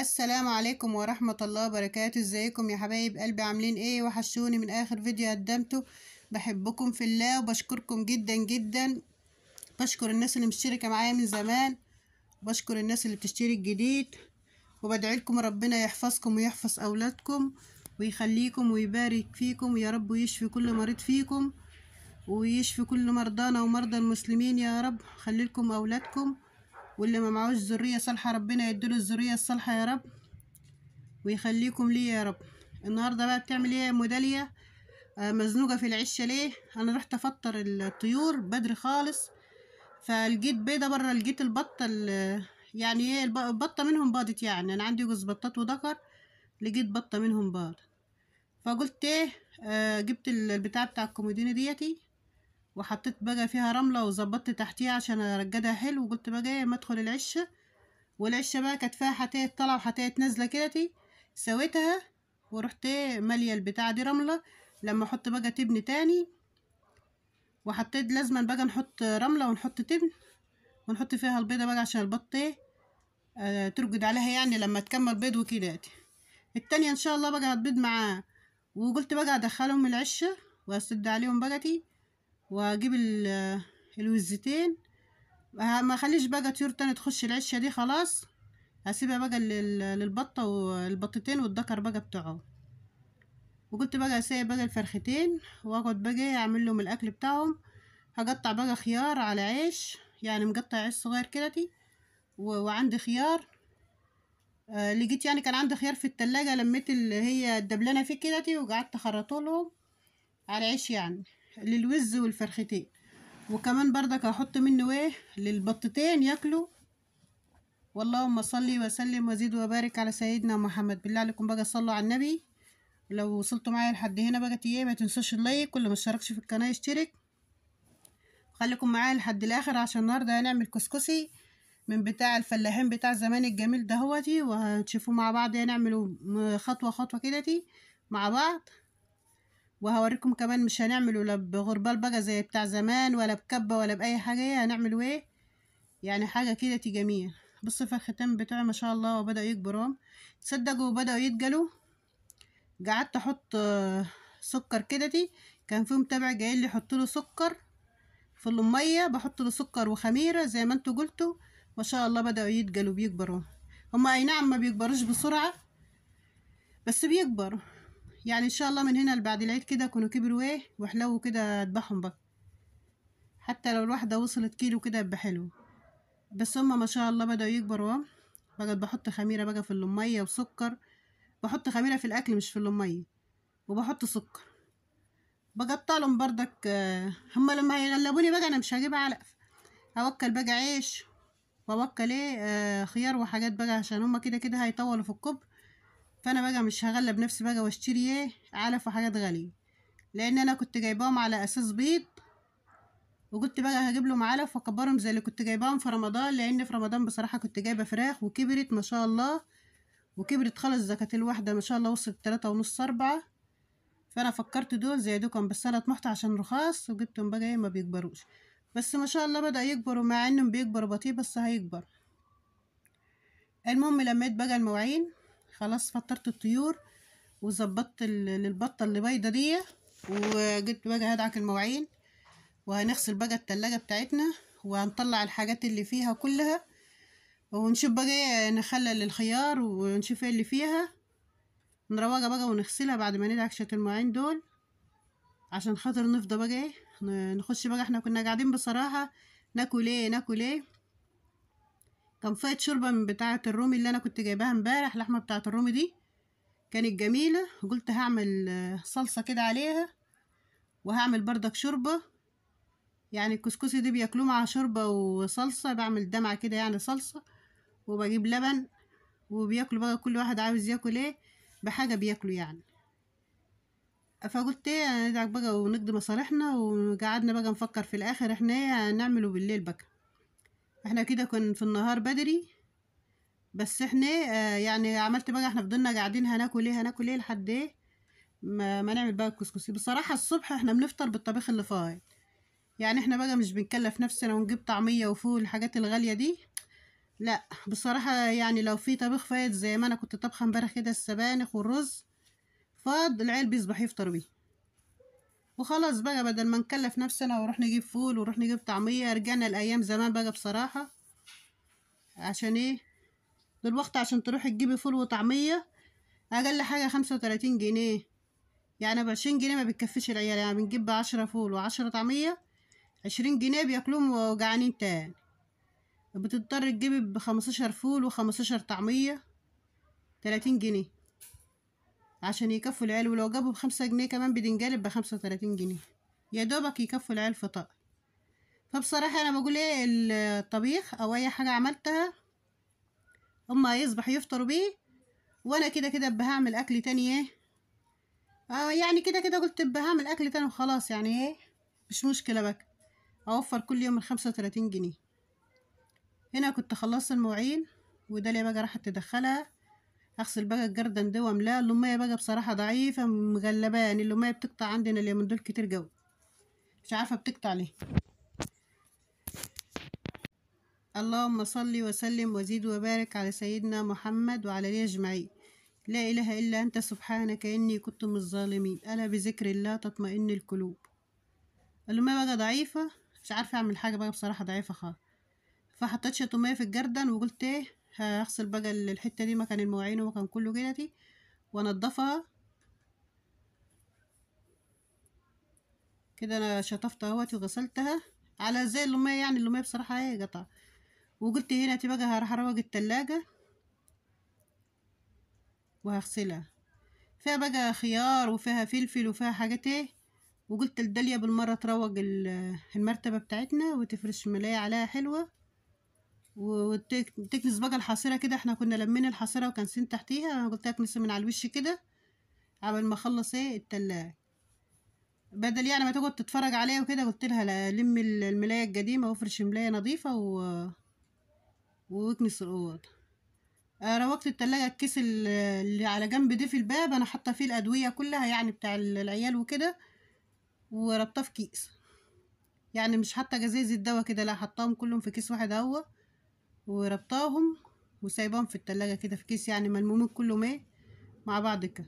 السلام عليكم ورحمة الله وبركاته ازيكم يا حبايب قلبي عاملين ايه وحشوني من اخر فيديو قدمته بحبكم في الله وبشكركم جدا جدا بشكر الناس اللي مشتركة معايا من زمان بشكر الناس اللي بتشترك جديد وبدعي لكم ربنا يحفظكم ويحفظ اولادكم ويخليكم ويبارك فيكم يا رب ويشفي كل مريض فيكم ويشفي كل مرضانا ومرضى المسلمين يا رب لكم اولادكم واللي ما معهوش ذرية صالحة ربنا يديله الذرية الصالحة يا رب ويخليكم ليه يا رب النهاردة بقى بتعمل ايه يا مدالية آه مزنوقة في العشه ليه انا رحت افطر الطيور بدري خالص فلقيت بيضة برا لقيت البطة يعني ايه البطة منهم باضت يعني انا عندي جوز بطات وذكر لقيت بطة منهم باضت فقلت ايه آه جبت البتاع بتاع الكوميدينه ديتي وحطيت بقى فيها رملة وظبطت تحتيها عشان ارجدها حلو وقلت بقى ايه ما ادخل العشة والعشة بقى كانت فيها حتات طالعة وحتات نازلة كده دي سويتها ورحت ايه مالية البتاعة دي رملة لما احط بقى تبن تاني وحطيت لازما بقى نحط رملة ونحط تبن ونحط فيها البيضة بقى عشان البط ايه آه، ترقد عليها يعني لما تكمل بيض وكده التانية ان شاء الله بقى هتبيض معاه وقلت بقى ادخلهم العشة واسد عليهم بقتي واجيب الوزتين ما اخليش بقى طيور تاني تخش العشه دي خلاص هسيبها بقى للبطه والبطتين والذكر بقى بتاعه وقلت بقى اسيب بقى الفرختين واقعد بقى اعمل لهم الاكل بتاعهم هقطع بقى خيار على عيش يعني مقطع عيش صغير كده وعندي خيار آه لقيت يعني كان عندي خيار في التلاجة لميت اللي هي الدبلانه فيه كده وقعدت اخرطه لهم على عيش يعني للوز والفرختين وكمان بردك هحط منه ايه للبطتين ياكلوا واللهم صلي وسلم وزيد وبارك على سيدنا محمد بالله عليكم بقى صلوا على النبي لو وصلتوا معايا لحد هنا بقى ايه ما تنسوش اللايك كل ما اشتركش في القناه يشترك خليكم معايا لحد الاخر عشان النهارده هنعمل كسكسي من بتاع الفلاحين بتاع زمان الجميل دهوتي وهتشوفوا مع بعض هنعمله يعني خطوه خطوه كده مع بعض وهوريكم كمان مش هنعمله لا بغربال بقى زي بتاع زمان ولا بكبة ولا بأي حاجة هنعمله ايه يعني حاجة كده تجميل بصوا في الختام بتاعي ما شاء الله وبدأوا يكبروا تصدقوا بدأوا يتجلوا قعدت احط آه، سكر كده دي كان فيهم متابع جاي لي احط له سكر في الميه بحط له سكر وخميره زي ما انتوا قلتوا ما شاء الله بداوا يتقلوا بيكبروا هما اي نعم ما بيكبروش بسرعه بس بيكبروا يعني ان شاء الله من هنا لبعد العيد كده يكونوا كبروا ايه واحلووا كده اذبحهم بقى حتى لو الواحدة وصلت كيلو كده يبقى حلو بس هما ما شاء الله بدأوا يكبروا بقى بحط خميرة بقى في الميه وسكر بحط خميرة في الأكل مش في الميه وبحط سكر بقطعلهم بردك آه، هما لما هيغلبوني بقى أنا مش هجيب علف أوكل بقى عيش وأوكل ايه آه، خيار وحاجات بقى عشان هما كده كده هيطولوا في الكبر فانا بقى مش هغلب نفسي بقى واشتري ايه علف وحاجات غالية لان انا كنت جايباهم على اساس بيض وكنت بقى هجيب لهم علف واكبرهم زي اللي كنت جايباهم في رمضان لان في رمضان بصراحة كنت جايبة فراخ وكبرت ما شاء الله وكبرت خالص زكاة الواحدة ما شاء الله وصلت تلاتة ونص أربعة فأنا فكرت دول زي دوكم بس أنا طمحت عشان رخاص وجبتهم بقى ايه ما بيكبروش بس ما شاء الله بدأ يكبروا مع انهم بيكبروا بطيء بس هيكبر المهم لميت بقى المواعين خلاص فطرت الطيور وظبطت البطة اللي بايظه دي وجبت بقى هدعك المواعين وهنغسل بقى التلاجة بتاعتنا وهنطلع الحاجات اللي فيها كلها ونشوف بقى إيه نخلل الخيار ونشوف ايه اللي فيها نروجها بقى ونغسلها بعد ما ندعك شكل المواعين دول عشان خاطر نفضى بقى ايه نخش بقى احنا كنا قاعدين بصراحة ناكل ايه ناكل ايه فايت شوربه من بتاعه الرومي اللي انا كنت جايباها امبارح اللحمه بتاعه الرومي دي كانت جميله قلت هعمل آه، صلصه كده عليها وهعمل بردك شوربه يعني الكسكسي دي بياكلوه مع شوربه وصلصه بعمل دمعه كده يعني صلصه وبجيب لبن وبياكلوا بقى كل واحد عاوز ياكل ايه بحاجه بياكلوا يعني فقلت ايه ندعك بقى ونقضي مصالحنا وقعدنا بقى نفكر في الاخر احنا ايه هنعمله بالليل بكره احنا كده كنا في النهار بدري بس احنا آه يعني عملت بقى احنا فضلنا قاعدين هناكل ايه هناكل ايه لحد ايه ما, ما نعمل بقى الكسكسي بصراحة الصبح احنا بنفطر بالطبيخ اللي فايت يعني احنا بقى مش بنكلف نفسنا ونجيب طعمية وفول الحاجات الغالية دي لا بصراحة يعني لو في طبيخ فايت زي ما انا كنت طبخة امبارح كده السبانخ والرز فاض العيل بيصبح يفطر بيه وخلاص بقى بدل ما نكلف نفسنا ونروح نجيب فول ونروح نجيب طعمية رجعنا لأيام زمان بقى بصراحة عشان ايه دلوقتي عشان تروحي تجيبي فول وطعمية أقل حاجة خمسة وتلاتين جنيه يعني بعشرين جنيه ما بتكفيش العيال يعني بنجيب بعشرة فول وعشرة طعمية عشرين جنيه بياكلوهم وجعانين تاني بتضطر تجيبي بخمستاشر فول وخمستاشر طعمية تلاتين جنيه عشان يكفوا العيال ولو جابوا بخمسة جنيه كمان بدنجالب بخمسة وتلاتين جنيه يا دوبك يكفوا العيال فطار فبصراحة أنا بقول إيه الطبيخ أو أي حاجة عملتها هما هيصبحوا يفطروا بيه وأنا كده كده هعمل أكل تاني إيه آه يعني كده كده قلت هعمل أكل تاني وخلاص يعني إيه مش مشكلة بقى أوفر كل يوم الخمسة وتلاتين جنيه هنا كنت خلصت المواعين وداليا بقى راحت تدخلها اغسل بقى الجردن ده واملاه اللمية بقى بصراحة ضعيفة مغلباني اللمية بتقطع عندنا اليومين دول كتير جوي مش عارفة بتقطع ليه اللهم صل وسلم وزيد وبارك على سيدنا محمد وعلى اله اجمعين لا اله الا انت سبحانك اني كنت من الظالمين الا بذكر الله تطمئن القلوب اللمية بقى ضعيفة مش عارفة اعمل حاجة بقى بصراحة ضعيفة خالص فحطيت شطومية في الجردن وقلت ايه هغسل بقى الحتة دي مكان المواعين ومكان كله كده دي وانضفها كده انا شطفتها اهوت وغسلتها على زي الميه يعني الميه بصراحة هي قطع وقلت هنا تبقى هروح اروق التلاجة وهغسلها فيها بقى خيار وفيها فلفل وفيها حاجات ايه وقلت الدالية بالمرة تروق المرتبة بتاعتنا وتفرش ملاية عليها حلوة وتكنس بقى الحصيرة كده احنا كنا لمين الحصيرة وكنسين تحتيها انا قلت اكنس من على الوش كده قبل ما اخلص ايه التلاجة بدل يعني ما تقعد تتفرج عليها وكده قلت لها لم الملاية القديمة وافرش ملاية نظيفة و... واكنس الاوضه آه، روقت التلاجة الكيس اللي على جنب ده في الباب أنا حاطة فيه الأدوية كلها يعني بتاع العيال وكده وربطاه في كيس يعني مش حاطة جزيز الدواء كده لا حطاهم كلهم في كيس واحد اهو وربطاهم وسايباهم في التلاجة كده في كيس يعني ملمومين كلهم ايه مع بعض كده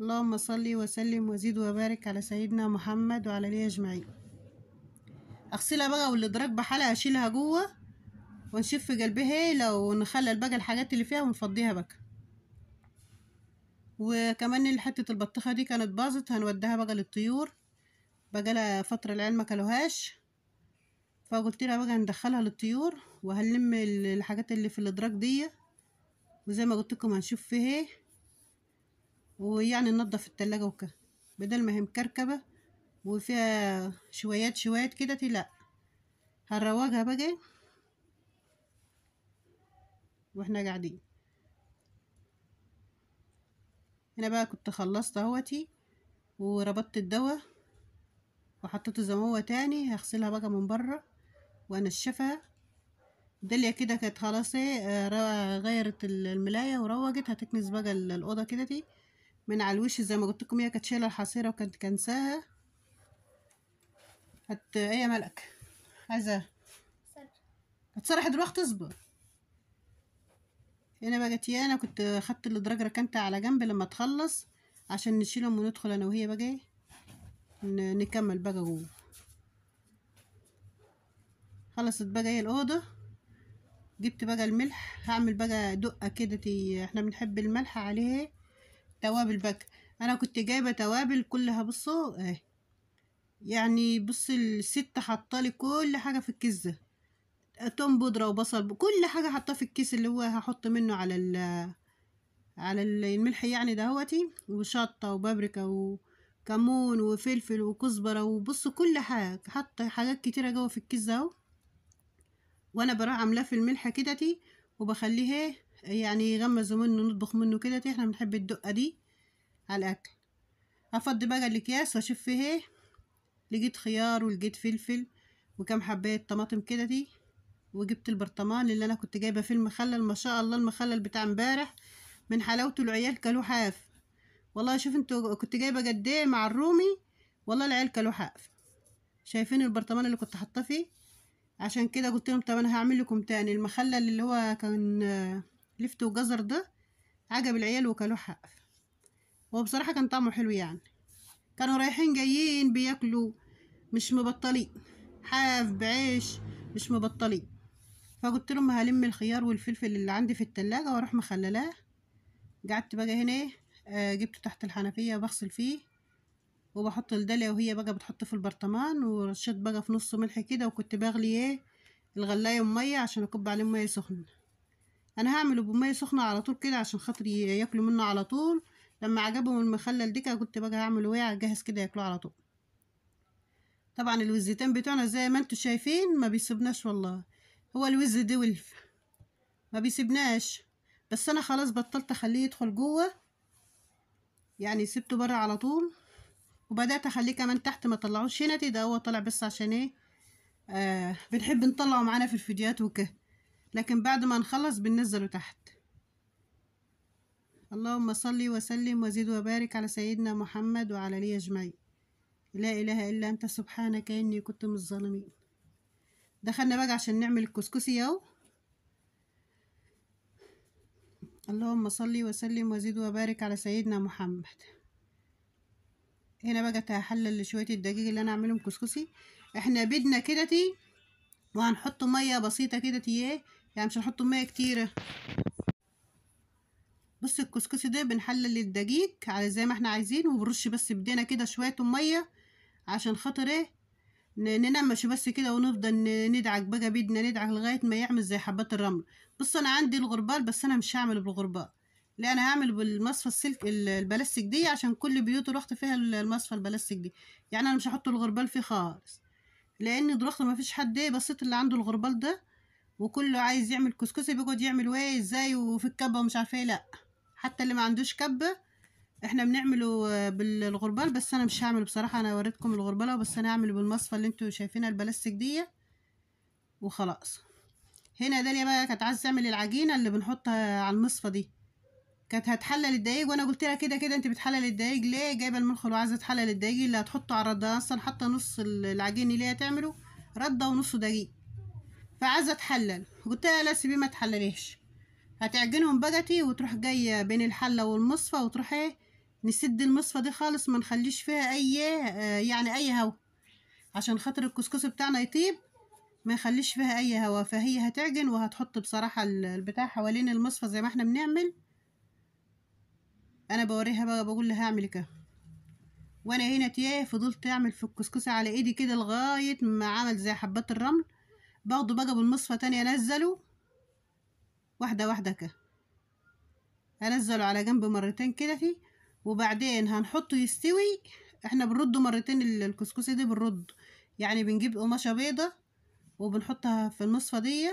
اللهم صلي وسلم وزيد وبارك على سيدنا محمد وعلى اله اجمعين اغسلها بقى والادراك بحالها اشيلها جوه ونشف قلبها لو نخلل بقى الحاجات اللي فيها ونفضيها بقى وكمان حتة البطيخة دي كانت باظت هنوديها بقى للطيور بقى لها فترة العيال ما كلوهاش فقلت لها بقى هندخلها للطيور وهنلم الحاجات اللي في الادراج دي وزي ما قلت لكم هنشوف فيه ايه ويعني ننضف التلاجة وكده بدل ما هي مكركبة وفيها شويات شويات كده لا هنروجها بقى واحنا قاعدين هنا بقى كنت خلصت اهوتي وربطت الدواء وحطيته زي ما هو تاني هغسلها بقى من بره وانشفها داليا كده كانت خلاص ايه آه، غيرت الملاية وروجت هتكنس بقى الأوضة كده دي من على الوش زي ما قلت لكم هي كانت شايلة الحصيرة وكانت كنساها هت ايه ملك عايزة هتصرح دلوقتي تصبر هنا بقى جت انا كنت خدت الدرج ركنتها على جنب لما تخلص عشان نشيلهم وندخل انا وهي بقى إيه، نكمل بقى جوه خلصت بقى هي ايه الأوضة جبت بقى الملح هعمل بقى دقة كده احنا بنحب الملح عليه توابل بقى انا كنت جايبة توابل كلها بصوا اهي يعني بص الست حطالي كل حاجة في الكزة توم بودرة وبصل كل حاجة حطاه في الكيس اللي هو هحط منه على ال على الملح يعني دهوتي وشطة وبابريكا وكمون وفلفل وكزبره وبصوا كل حاجه حاطه حاجات كتيره جوه في الكيس اهو وانا بروح عاملاه في الملح كدتي وبخليه إيه، يعني يغمزوا منه نطبخ منه كدتي احنا بنحب الدقه دي على الاكل هفضي بقى الاكياس واشوف فيه ايه لقيت خيار ولقيت فلفل وكم حبايه طماطم كدتي وجبت البرطمان اللي انا كنت جايبه فيه المخلل ما شاء الله المخلل بتاع امبارح من حلاوته العيال كلوه حاف والله شوف انتوا كنت جايبه قد ايه مع الرومي والله العيال كلوه حاف شايفين البرطمان اللي كنت حاطاه فيه عشان كده قلت لهم طب انا هعمل لكم تاني المخلل اللي هو كان آه، لفت وجزر ده عجب العيال وكلوه حق وبصراحه كان طعمه حلو يعني كانوا رايحين جايين بياكلوا مش مبطلين حاف بعيش مش مبطلين فقلت لهم هلم الخيار والفلفل اللي عندي في التلاجة واروح مخللاه قعدت بقى هنا ايه جبته تحت الحنفية بغسل فيه وبحط الدلع وهي بقى بتحط في البرطمان ورشيت بقى في نصه ملح كده وكنت بغلي ايه الغلايه بميه عشان اكب عليه ميه سخنه انا هعمله بميه سخنه على طول كده عشان خاطر ياكلوا منه على طول لما عجبهم المخلل دي كنت بقى هعمله ايه اجهز كده ياكلوه على طول طبعا الوزتين بتوعنا زي ما انتوا شايفين ما بيسيبناش والله هو الوز دي ولف ما بيسيبناش بس انا خلاص بطلت اخليه يدخل جوه يعني سبته بره على طول وبدأت أخليه كمان تحت ما طلعوش هنا ده هو طلع بس عشان ايه آه بنحب نطلعه معانا في الفيديوهات وكده لكن بعد ما نخلص بننزله تحت اللهم صل وسلم وزد وبارك على سيدنا محمد وعلى لي أجمعين لا إله إلا أنت سبحانك إني كنت من الظالمين دخلنا بقى عشان نعمل الكسكسي اهو اللهم صل وسلم وزد وبارك على سيدنا محمد هنا بقت هحلل شويه الدقيق اللي انا اعملهم كسكسي احنا بدنا تي وهنحط ميه بسيطه تي ايه يعني مش هنحط ميه كتيره بص الكسكسي ده بنحلل الدقيق على زي ما احنا عايزين وبنرش بس بدينا كده شويه ميه عشان خاطر ايه ننمش بس كده ونفضل ندعك بقى بيدنا ندعك لغايه ما يعمل زي حبات الرمل بص انا عندي الغربال بس انا مش هعمل بالغربال لا انا هعمل بالمصفى السلك البلاستيك دي عشان كل بيوت رحت فيها المصفى البلاستيك دي يعني انا مش هحط الغربال فيه خالص لان درخت ما فيش حد ايه بسيط اللي عنده الغربال ده وكله عايز يعمل كسكسي بيقعد يعمل وايه ازاي وفي الكبه ومش عارفه ايه لا حتى اللي ما عندوش كبه احنا بنعمله بالغربال بس انا مش هعمل بصراحه انا وريتكم الغربله بس انا هعمل بالمصفى اللي انتوا شايفينها البلاستيك دي وخلاص هنا داليا بقى كانت عايزه تعمل العجينه اللي بنحطها على المصفى دي كانت هتحلل الدقيق وانا قلت لها كده كده انت بتحلل الدقيق ليه جايبه المنخل وعايزه تحلل الدقيق اللي هتحطه على الرده اصلا حاطه نص العجين اللي هي تعمله رده ونص دقيق فعايزه تحلل قلت لها لا سيبيه ما تحلليش هتعجنهم بجتي وتروح جايه بين الحله والمصفى وتروح ايه نسد المصفى دي خالص ما نخليش فيها اي آه، يعني اي هوا عشان خاطر الكسكسي بتاعنا يطيب ما يخليش فيها اي هوا فهي هتعجن وهتحط بصراحه البتاع حوالين المصفى زي ما احنا بنعمل انا بوريها بقى بقول لها اعملي إيه كده وانا هنا تياه فضلت اعمل في الكسكسه على ايدي كده لغايه ما عمل زي حبات الرمل باخده بقى بالمصفى تاني انزله واحده واحده كده انزله على جنب مرتين كده فيه وبعدين هنحطه يستوي احنا بنرده مرتين الكسكسه دي بنرد يعني بنجيب قماشه بيضه وبنحطها في المصفى دي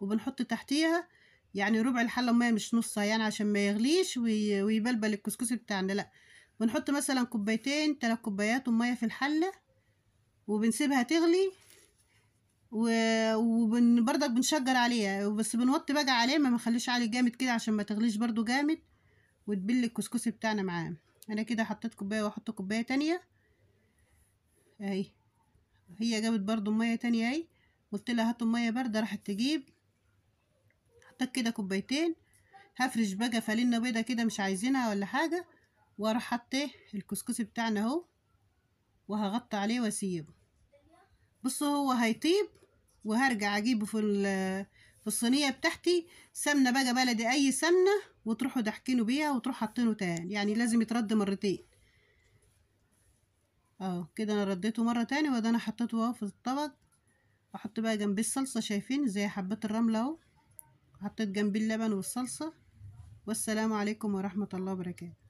وبنحط تحتيها يعني ربع الحله ميه مش نصها يعني عشان ما يغليش ويبلبل الكسكسي بتاعنا لا بنحط مثلا كوبايتين تلات كوبايات ميه في الحله وبنسيبها تغلي وبرضك برضك بنشجر عليها بس بنوطي بقى عليه ما بنخليش عليه جامد كده عشان ما تغليش برضو جامد وتبل الكسكسي بتاعنا معاه انا كده حطيت كوبايه واحط كوبايه تانية اهي هي جابت برضو ميه تانية اهي قلت لها هاتوا ميه بارده راحت تجيب هحتاج كده كوبايتين هفرش بقى فالينا بيضه كده مش عايزينها ولا حاجه واروح حاطه الكسكسي بتاعنا اهو وهغطي عليه واسيبه بصوا هو هيطيب وهرجع اجيبه في في الصينيه بتاعتي سمنه بقى بلدي اي سمنه وتروحوا دحكينه بيها وتروحوا حاطينه تاني يعني لازم يترد مرتين اهو كده انا رديته مره تاني وده انا حطيته اهو في الطبق احط بقى جنبيه الصلصه شايفين زي حبات الرمله اهو حطيت جنبي اللبن والصلصة والسلام عليكم ورحمة الله وبركاته